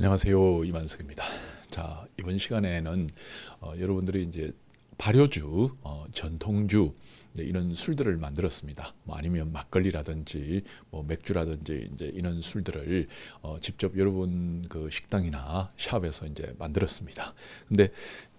안녕하세요 이만석입니다. 자 이번 시간에는 어, 여러분들이 이제 발효주, 어, 전통주 네, 이런 술들을 만들었습니다. 뭐 아니면 막걸리라든지 뭐 맥주라든지 이제 이런 술들을 어, 직접 여러분 그 식당이나 샵에서 이제 만들었습니다. 근데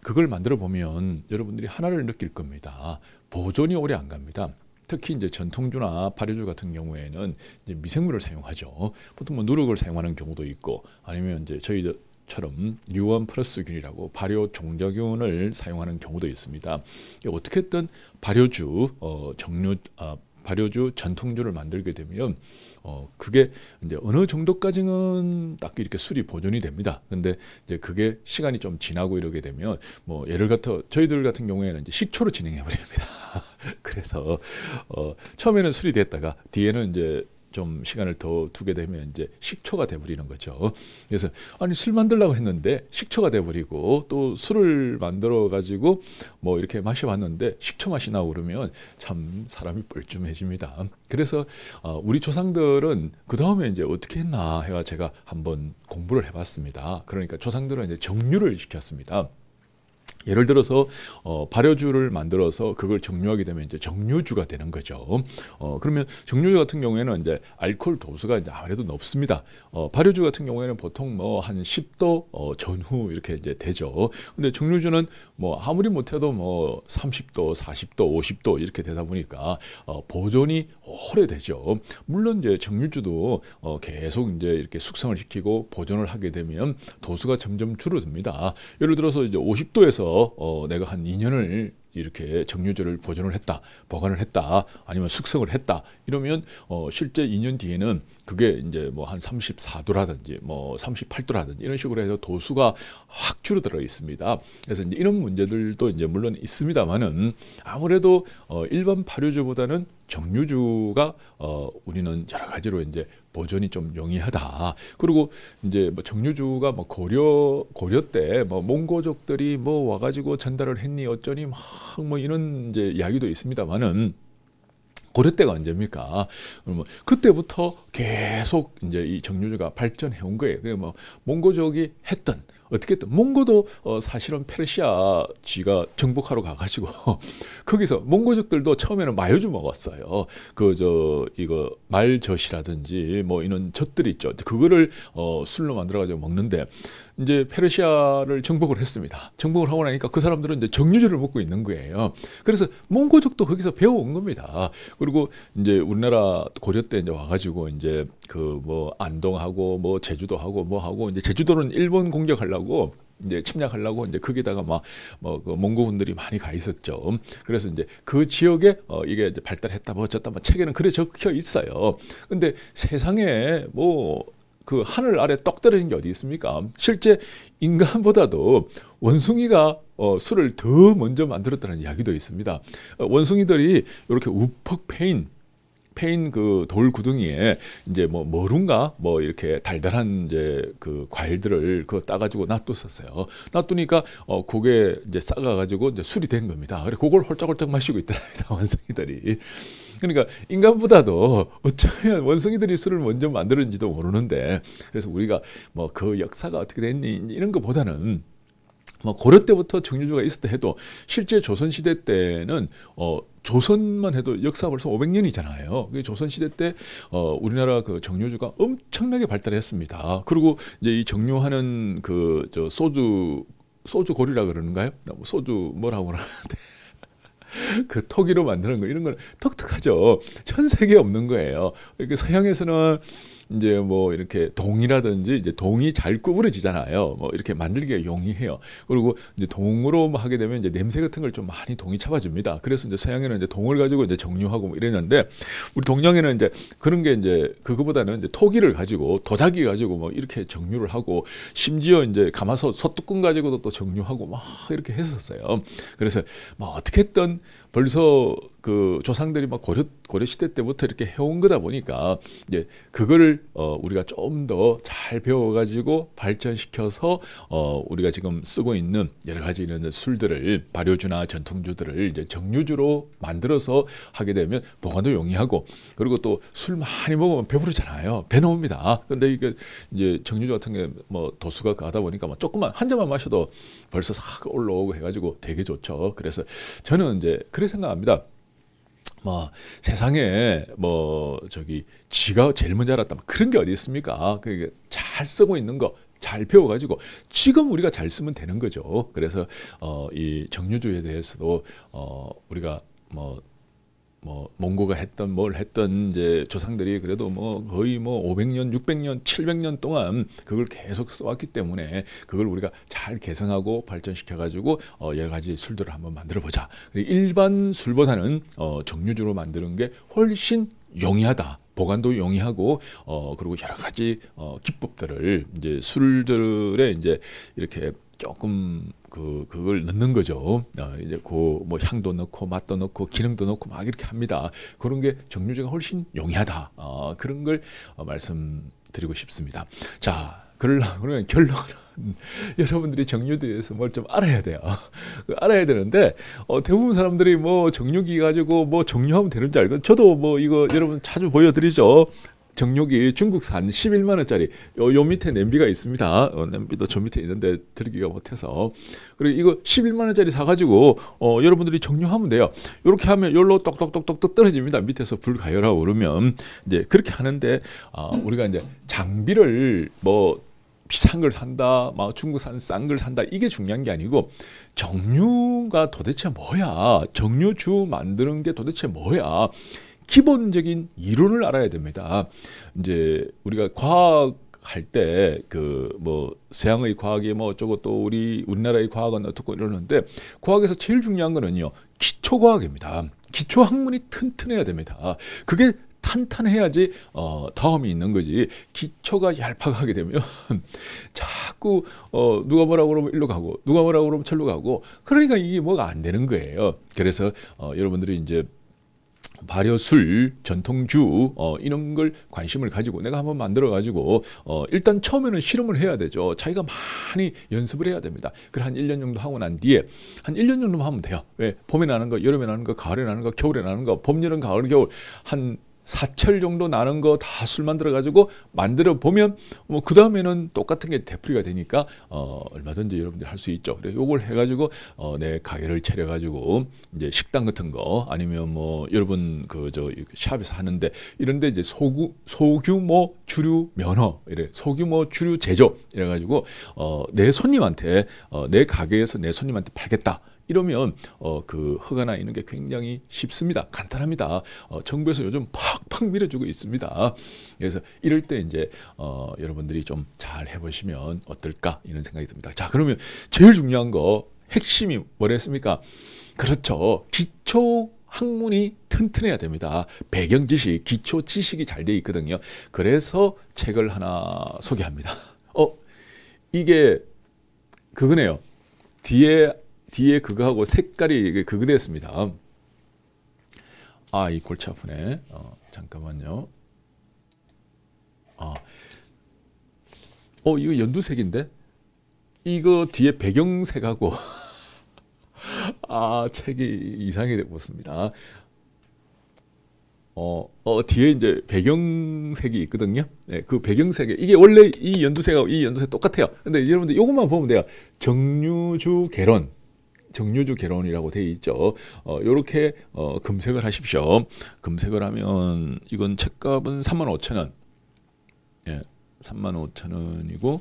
그걸 만들어 보면 여러분들이 하나를 느낄 겁니다. 보존이 오래 안 갑니다. 특히 이제 전통주나 발효주 같은 경우에는 이제 미생물을 사용하죠. 보통 뭐 누룩을 사용하는 경우도 있고 아니면 이제 저희 처럼 유원 플러스균이라고 발효 종자균을 사용하는 경우도 있습니다. 어떻게든 발효주, 어, 정류, 아, 발효주 전통주를 만들게 되면 어 그게 이제 어느 정도까지는 딱 이렇게 술이 보존이 됩니다. 근데 이제 그게 시간이 좀 지나고 이러게 되면 뭐 예를 같아 저희들 같은 경우에는 이제 식초로 진행해 버립니다. 그래서 어 처음에는 술이 됐다가 뒤에는 이제 좀 시간을 더 두게 되면 이제 식초가 돼버리는 거죠. 그래서 아니 술 만들라고 했는데 식초가 돼버리고 또 술을 만들어 가지고 뭐 이렇게 마셔봤는데 식초 맛이 나고 그러면 참 사람이 뻘쭘해집니다. 그래서 어, 우리 조상들은 그 다음에 이제 어떻게 했나 해가 제가 한번 공부를 해봤습니다. 그러니까 조상들은 이제 정류를 시켰습니다. 예를 들어서 어, 발효주를 만들어서 그걸 정류하게 되면 이제 정류주가 되는 거죠. 어, 그러면 정류주 같은 경우에는 이제 알코올 도수가 이제 아무래도 높습니다. 어, 발효주 같은 경우에는 보통 뭐 한 10도 어, 전후 이렇게 이제 되죠. 근데 정류주는 뭐 아무리 못해도 뭐 30도, 40도, 50도 이렇게 되다 보니까 어, 보존이 오래되죠. 물론 이제 정류주도 어, 계속 이제 이렇게 숙성을 시키고 보존을 하게 되면 도수가 점점 줄어듭니다. 예를 들어서 이제 50도에서 어, 내가 한 2년을 이렇게 정류제를 보존을 했다, 보관을 했다, 아니면 숙성을 했다 이러면 어, 실제 2년 뒤에는 그게 이제 뭐 한 34도라든지 뭐 38도라든지 뭐 이런 식으로 해서 도수가 확 줄어들어 있습니다. 그래서 이제 이런 문제들도 이제 물론 있습니다만은 아무래도 어, 일반 발효주보다는 정류주가 어, 우리는 여러 가지로 이제 보존이 좀 용이하다. 그리고 이제 뭐 정유주가 뭐 고려 고려 때 뭐 몽고족들이 뭐 와가지고 전달을 했니 어쩌니 막 뭐 이런 이제 이야기도 있습니다만은 고려 때가 언제입니까? 그러면 뭐 그때부터 계속 이제 이 정유주가 발전해 온 거예요. 그래 뭐 몽고족이 했던 어떻게든 몽고도 어, 사실은 페르시아 지가 정복하러 가가지고 거기서 몽고족들도 처음에는 마요주 먹었어요. 그 저 이거 말젖이라든지 뭐 이런 젖들 있죠. 그거를 어, 술로 만들어가지고 먹는데 이제 페르시아를 정복을 했습니다. 정복을 하고 나니까 그 사람들은 이제 정류주를 먹고 있는 거예요. 그래서 몽고족도 거기서 배워온 겁니다. 그리고 이제 우리나라 고려 때 이제 와가지고 이제 그 뭐 안동하고 뭐 제주도 하고 뭐 하고 이제 제주도는 일본 공격하려고 하려고 이제 침략하려고 이제 거기다가 막뭐그 몽고군들이 많이 가 있었죠. 그래서 이제 그 지역에 어 이게 이제 발달했다 뭐 어쨌다 뭐 책에는 그래 적혀 있어요. 근데 세상에 뭐 그 하늘 아래 떡 떨어진 게 어디 있습니까? 실제 인간보다도 원숭이가 어, 술을 더 먼저 만들었다는 이야기도 있습니다. 어, 원숭이들이 이렇게 우퍽 패인 페인그돌 구덩이에 이제 뭐 머룬가 뭐 이렇게 달달한 이제 그 과일들을 그거 따가지고 놔뒀었어요. 놔두니까 어고게 이제 싸가가지고 이제 술이 된 겁니다. 그래 그걸 홀짝홀짝 마시고 있더랍니다 원숭이들이. 그러니까 인간보다도 어쩌면 원숭이들이 술을 먼저 만드는지도 모르는데 그래서 우리가 뭐 그 역사가 어떻게 됐니 이런 것보다는 뭐 고려 때부터 정유주가 있었다 해도 실제 조선 시대 때는 어 조선만 해도 역사 벌써 500년이잖아요. 조선 시대 때 어, 우리나라 그 정류주가 엄청나게 발달했습니다. 그리고 이제 이 정류하는 그 저 소주 소주 고리라 그러는가요? 뭐 소주 뭐라고 그러는데. 그 토기로 만드는 거 이런 거 독특하죠. 전 세계에 없는 거예요. 이렇게 서양에서는 이제 뭐 이렇게 동이라든지 이제 동이 잘 구부러지잖아요. 뭐 이렇게 만들기가 용이해요. 그리고 이제 동으로 뭐 하게 되면 이제 냄새 같은 걸 좀 많이 동이 잡아줍니다. 그래서 이제 서양에는 이제 동을 가지고 이제 정류하고 뭐 이랬는데 우리 동양에는 이제 그런 게 이제 그거보다는 이제 토기를 가지고 도자기 가지고 뭐 이렇게 정류를 하고 심지어 이제 가마솥 솥뚜껑 가지고도 또 정류하고 막 이렇게 했었어요. 그래서 뭐 어떻게 했던 벌써 그 조상들이 막 고려 고려 시대 때부터 이렇게 해온 거다 보니까 이제 그거를 어 우리가 좀 더 잘 배워가지고 발전시켜서 어 우리가 지금 쓰고 있는 여러 가지 이런 술들을 발효주나 전통주들을 이제 정류주로 만들어서 하게 되면 보관도 용이하고 그리고 또 술 많이 먹으면 배부르잖아요 배 나옵니다. 근데 이게 이제 정류주 같은 게 뭐 도수가 가다 보니까 막 조금만 한 잔만 마셔도 벌써 싹 올라오고 해가지고 되게 좋죠. 그래서 저는 이제 그 그렇 생각합니다. 뭐 세상에 뭐 저기 지가 제일 먼저 알았다 뭐 그런 게 어디 있습니까? 그 잘 쓰고 있는 거. 잘 배워가지고 지금 우리가 잘 쓰면 되는 거죠. 그래서 어, 이정유주에 대해서도 어, 우리가 뭐뭐 몽고가 했던 뭘 했던 이제 조상들이 그래도 뭐 거의 뭐 500년, 600년, 700년 동안 그걸 계속 써왔기 때문에 그걸 우리가 잘 개성하고 발전시켜 가지고 어 여러 가지 술들을 한번 만들어 보자. 일반 술보다는 어 정류주로 만드는 게 훨씬 용이하다. 보관도 용이하고 어 그리고 여러 가지 어 기법들을 이제 술들의 이제 이렇게 조금 그 그걸 넣는 거죠. 어, 이제 그뭐 향도 넣고 맛도 넣고 기능도 넣고 막 이렇게 합니다. 그런 게 정류제가 훨씬 용이하다. 어, 그런 걸 어, 말씀드리고 싶습니다. 자, 그러면 결론 여러분들이 정류 대해서 뭘 좀 알아야 돼요. 그 알아야 되는데 어, 대부분 사람들이 뭐 정류기 가지고 뭐 정류하면 되는 줄 알고 저도 뭐 이거 여러분 자주 보여드리죠. 정육이 중국산 11만 원짜리 요, 요 밑에 냄비가 있습니다. 어, 냄비도 저 밑에 있는데 들기가 못해서 그리고 이거 11만 원짜리 사가지고 어, 여러분들이 정육하면 돼요. 이렇게 하면 열로 똑똑똑똑 떨어집니다. 밑에서 불 가열하고 그러면 이제 그렇게 하는데 어, 우리가 이제 장비를 뭐 비싼 걸 산다, 막 중국산 싼 걸 산다 이게 중요한 게 아니고 정류가 도대체 뭐야? 정류주 만드는 게 도대체 뭐야? 기본적인 이론을 알아야 됩니다. 이제 우리가 과학 할 때 그 뭐 서양의 과학이 뭐 어쩌고 또 우리 우리나라의 과학은 어떻고 이러는데 과학에서 제일 중요한 거는요 기초 과학입니다. 기초 학문이 튼튼해야 됩니다. 그게 탄탄해야지 어, 다음이 있는 거지 기초가 얄팍하게 되면 자꾸 어, 누가 뭐라고 그러면 일로 가고 누가 뭐라고 그러면 절로 가고 그러니까 이게 뭐가 안 되는 거예요. 그래서 어, 여러분들이 이제 발효술, 전통주 어, 이런 걸 관심을 가지고 내가 한번 만들어 가지고 어, 일단 처음에는 실험을 해야 되죠. 자기가 많이 연습을 해야 됩니다. 그걸 한 1년 정도 하고 난 뒤에 한 1년 정도 하면 돼요. 왜? 봄에 나는 거, 여름에 나는 거, 가을에 나는 거, 겨울에 나는 거, 봄, 여름, 가을, 겨울 한 사철 정도 나는 거 다 술 만들어 가지고 만들어 보면 뭐그 다음에는 똑같은 게 대풀이가 되니까 어 얼마든지 여러분들 할 수 있죠. 그래 요걸 해가지고 어내 가게를 차려 가지고 이제 식당 같은 거 아니면 뭐 여러분 그 저 샵에서 하는데 이런데 이제 소규 소규모 주류 면허 이래 소규모 주류 제조 이래 가지고 어내 손님한테 어내 가게에서 내 손님한테 팔겠다. 이러면 어, 그 허가 나 이런 게 굉장히 쉽습니다. 간단합니다. 어, 정부에서 요즘 팍팍 밀어주고 있습니다. 그래서 이럴 때 이제 어, 여러분들이 좀 잘 해보시면 어떨까 이런 생각이 듭니다. 자 그러면 제일 중요한 거 핵심이 뭐랬습니까? 그렇죠. 기초 학문이 튼튼해야 됩니다. 배경 지식, 기초 지식이 잘 돼 있거든요. 그래서 책을 하나 소개합니다. 어, 이게 그거네요. 뒤에 뒤에 그거하고 색깔이 그거 됐습니다. 아, 이 골치 아프네. 어, 잠깐만요. 아, 어, 이거 연두색인데? 이거 뒤에 배경색하고 아, 책이 이상하 되었습니다. 어, 어, 뒤에 이제 배경색이 있거든요. 네, 그 배경색에 이게 원래 이 연두색하고 이 연두색 똑같아요. 근데 여러분들 이것만 보면 돼요. 정유주 개론 정류주 개론이라고 되어 있죠. 어, 요렇게 어, 검색을 하십시오. 검색을 하면 이건 책값은 3만 5천 원. 예, 3만 5천 원이고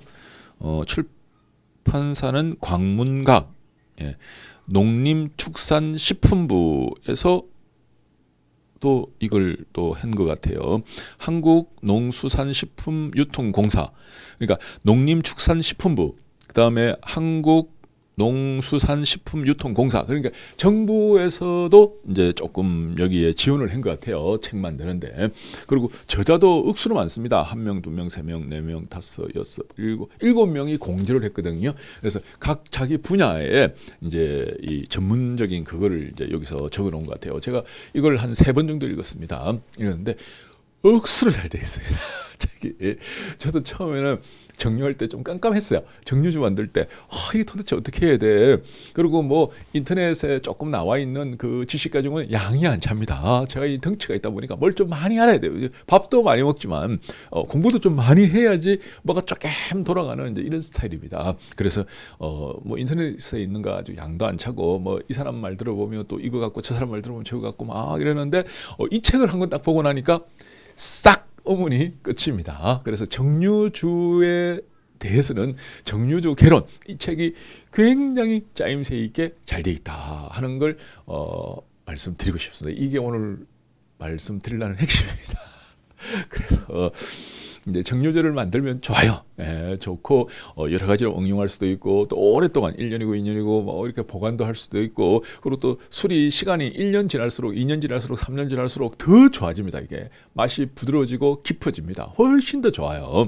어, 출판사는 광문각 예, 농림축산식품부에서 또 이걸 또 한 것 같아요. 한국농수산식품유통공사 그러니까 농림축산식품부 그 다음에 한국 농수산식품유통공사 그러니까 정부에서도 이제 조금 여기에 지원을 한 것 같아요 책 만드는데 그리고 저자도 억수로 많습니다 한 명, 두 명, 세 명, 네 명, 다섯, 여섯, 일곱 일곱 명이 공지를 했거든요 그래서 각 자기 분야에 이제 이 전문적인 그거를 이제 여기서 적어놓은 것 같아요 제가 이걸 한 세 번 정도 읽었습니다 이었는데 억수로 잘 돼 있습니다. 갑자기 예. 저도 처음에는 정류할 때 좀 깜깜했어요. 정류주 만들 때, 아, 이게 도대체 어떻게 해야 돼? 그리고 뭐 인터넷에 조금 나와 있는 그 지식 가지고는 양이 안 찹니다. 제가 이 덩치가 있다 보니까 뭘 좀 많이 알아야 돼요. 밥도 많이 먹지만 어, 공부도 좀 많이 해야지 뭐가 조금 돌아가는 이제 이런 스타일입니다. 그래서 어, 뭐 인터넷에 있는 거 아주 양도 안 차고 뭐 이 사람 말 들어보면 또 이거 갖고 저 사람 말 들어보면 저거 갖고 막 이러는데 어, 이 책을 한 권 딱 보고 나니까 싹 어머니 끝입니다. 그래서 정유주에 대해서는 정유주 개론 이 책이 굉장히 짜임새 있게 잘 돼 있다 하는 걸 어, 말씀드리고 싶습니다. 이게 오늘 말씀드리려는 핵심입니다. 그래서 이제 정류제를 만들면 좋아요. 예, 좋고 어, 여러 가지로 응용할 수도 있고 또 오랫동안 1년이고 2년이고 뭐 이렇게 보관도 할 수도 있고 그리고 또 술이 시간이 1년 지날수록 2년 지날수록 3년 지날수록 더 좋아집니다. 이게 맛이 부드러워지고 깊어집니다. 훨씬 더 좋아요.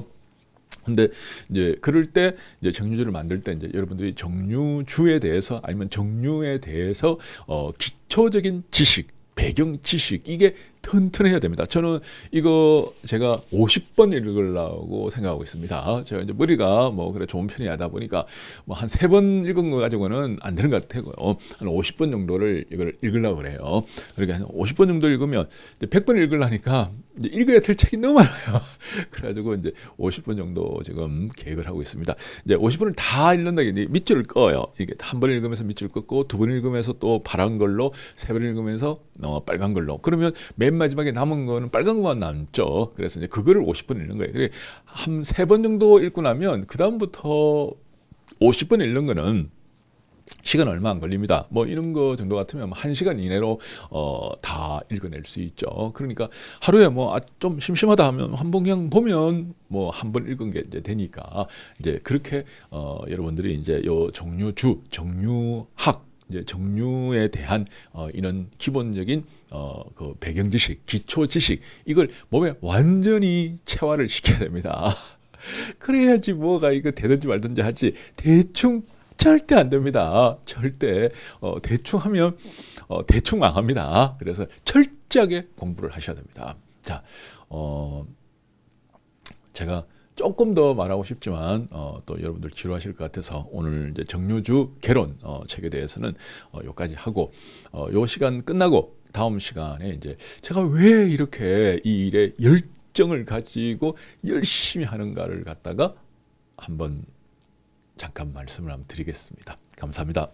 근데 이제 그럴 때 이제 정류주를 만들 때 이제 여러분들이 정류주에 대해서 아니면 정류에 대해서 어 기초적인 지식 배경 지식 이게 튼튼해야 됩니다. 저는 이거 제가 50번 읽으려고 생각하고 있습니다. 제가 이제 머리가 뭐 그래 좋은 편이 하다 보니까 뭐 한 세 번 읽은 거 가지고는 안 되는 것 같아요. 어, 한 50번 정도를 이걸 읽으려고 그래요. 그러니까 한 50번 정도 읽으면 이제 100번 읽으려니까 이제 읽어야 될 책이 너무 많아요. 그래가지고 이제 50번 정도 지금 계획을 하고 있습니다. 이제 50번을 다 읽는다 이제 밑줄을 꺼요. 이게 한 번 읽으면서 밑줄 을 끄고 두 번 읽으면서 또 파란 걸로 세 번 읽으면서 어, 빨간 걸로 그러면 맨맨 마지막에 남은 거는 빨간 것만 남죠. 그래서 이제 그거를 50번 읽는 거예요. 그래 한세 번 정도 읽고 나면 그 다음부터 50번 읽는 거는 시간 얼마 안 걸립니다. 뭐 이런 거 정도 같으면 한 시간 이내로 어, 다 읽어낼 수 있죠. 그러니까 하루에 뭐좀 아, 심심하다 하면 한 번 그냥 보면 뭐 한 번 읽은 게 이제 되니까 이제 그렇게 어, 여러분들이 이제 요 정류주 정류학 이제 정류에 대한 어, 이런 기본적인 어, 그 배경 지식, 기초 지식 이걸 몸에 완전히 체화를 시켜야 됩니다. 그래야지 뭐가 이거 되든지 말든지 하지 대충 절대 안 됩니다. 절대 어, 대충 하면 어, 대충 망합니다. 그래서 철저하게 공부를 하셔야 됩니다. 자, 어, 제가 조금 더 말하고 싶지만 어, 또 여러분들 지루하실 것 같아서 오늘 이제 정유주 개론 어, 책에 대해서는 어, 여기까지 하고 어, 요 시간 끝나고 다음 시간에 이제 제가 왜 이렇게 이 일에 열정을 가지고 열심히 하는가를 갖다가 한번 잠깐 말씀을 한번 드리겠습니다. 감사합니다.